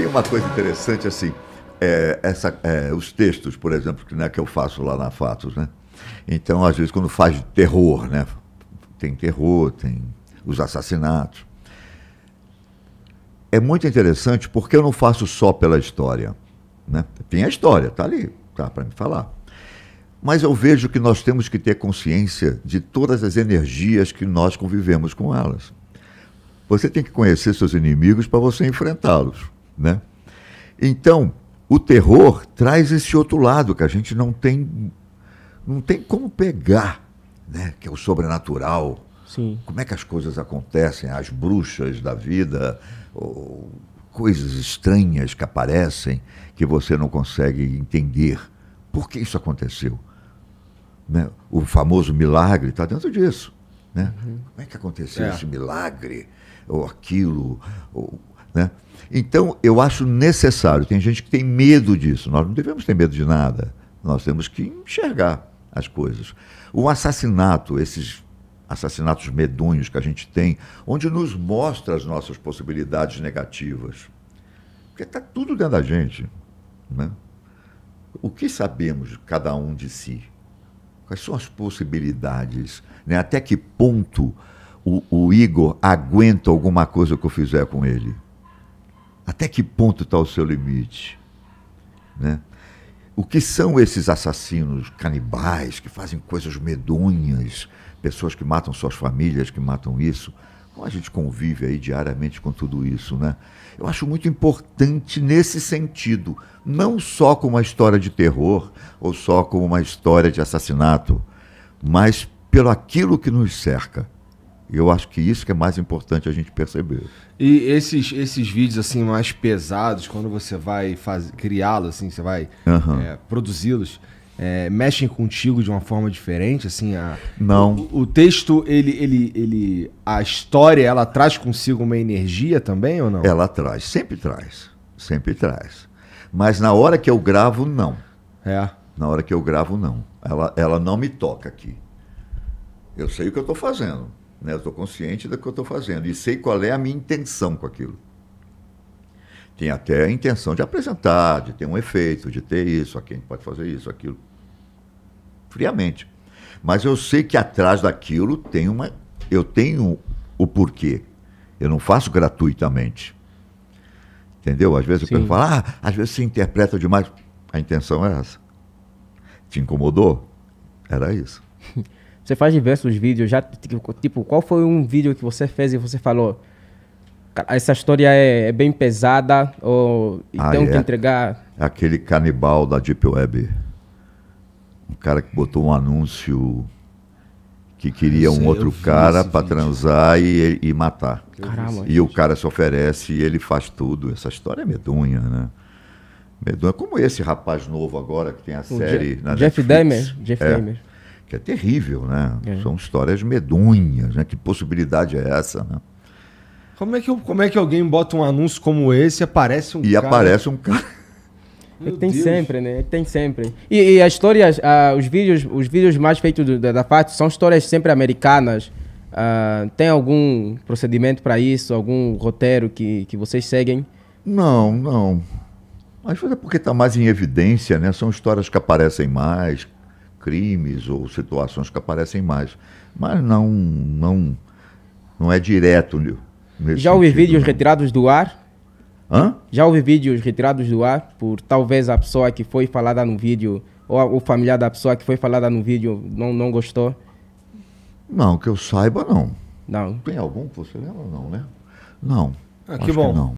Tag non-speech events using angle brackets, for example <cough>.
Tem uma coisa interessante assim, é, essa, é, os textos, por exemplo, que, né, que eu faço lá na Fatos, né? Então, às vezes, quando faz terror, né? Tem terror, tem os assassinatos. É muito interessante porque eu não faço só pela história. Né? Tem a história, tá ali, tá para me falar. Mas eu vejo que nós temos que ter consciência de todas as energias que nós convivemos com elas. Você tem que conhecer seus inimigos para você enfrentá-los né? Então, o terror traz esse outro lado que a gente não tem não tem como pegar, né? Que é o sobrenatural. Sim. Como é que as coisas acontecem, as bruxas da vida, ou coisas estranhas que aparecem que você não consegue entender. Por que isso aconteceu? Né? O famoso milagre está dentro disso. Né? Uhum. Como é que aconteceu é. esse milagre? Ou aquilo? Ou né? Então, eu acho necessário. Tem gente que tem medo disso. Nós não devemos ter medo de nada. Nós temos que enxergar as coisas. O assassinato, esses assassinatos medonhos que a gente tem, onde nos mostra as nossas possibilidades negativas. Porque está tudo dentro da gente. Né? O que sabemos cada um de si? Quais são as possibilidades? Né? Até que ponto o, o Igor aguenta alguma coisa que eu fizer com ele? Até que ponto está o seu limite? Né? O que são esses assassinos canibais que fazem coisas medonhas, pessoas que matam suas famílias, que matam isso? Como a gente convive aí diariamente com tudo isso, né? Eu acho muito importante nesse sentido, não só como uma história de terror ou só como uma história de assassinato, mas pelo aquilo que nos cerca. E eu acho que isso que é mais importante a gente perceber. E esses, esses vídeos assim mais pesados, quando você vai criá-los, assim, você vai uhum. é, produzi-los, é, mexem contigo de uma forma diferente, assim, a, não. O, o, texto ele, ele, ele, a história ela traz consigo uma energia também ou não? Ela traz, sempre traz, sempre traz. Mas na hora que eu gravo não. É. Na hora que eu gravo não. Ela, ela não me toca aqui. Eu sei o que eu estou fazendo né? Eu estou consciente do que eu estou fazendo e sei qual é a minha intenção com aquilo. Tem até a intenção de apresentar, de ter um efeito, de ter isso, a quem pode fazer isso, aquilo. Friamente. Mas eu sei que atrás daquilo tem uma. Eu tenho o porquê. Eu não faço gratuitamente. Entendeu? Às vezes Sim. eu falo, ah, às vezes se interpreta demais. A intenção é essa. Te incomodou? Era isso. <laughs> Você faz diversos vídeos, já tipo, tipo, qual foi um vídeo que você fez e você falou, essa história é, é bem pesada ou tem ah, é. que entregar? É aquele canibal da Deep Web, um cara que botou um anúncio que queria sei, um outro cara para transar e, e matar. Caramba, e gente. o cara se oferece e ele faz tudo. Essa história é medonha, né? Medonha. Como esse rapaz novo agora que tem a o série Je na Jeff Demer. Jeff é. Demer que é terrível, né? É. São histórias medonhas, né? Que possibilidade é essa, né? Como é que, como é que alguém bota um anúncio como esse e aparece um e cara... aparece um cara... É <laughs> que tem Deus. sempre, né? É que tem sempre. E, e a história, uh, os, vídeos, os vídeos mais feitos do, da, da FAT são histórias sempre americanas. Uh, tem algum procedimento para isso? Algum roteiro que, que vocês seguem? Não, não. Às vezes é porque está mais em evidência, né? São histórias que aparecem mais, crimes ou situações que aparecem mais. Mas não, não, não é direto. Já houve sentido, vídeos não. retirados do ar? Hã? Já houve vídeos retirados do ar por talvez a pessoa que foi falada no vídeo ou o familiar da pessoa que foi falada no vídeo não, não gostou? Não, que eu saiba, não. Não. Tem algum que você lembra, não, né? Não. Ah, que bom. Que não.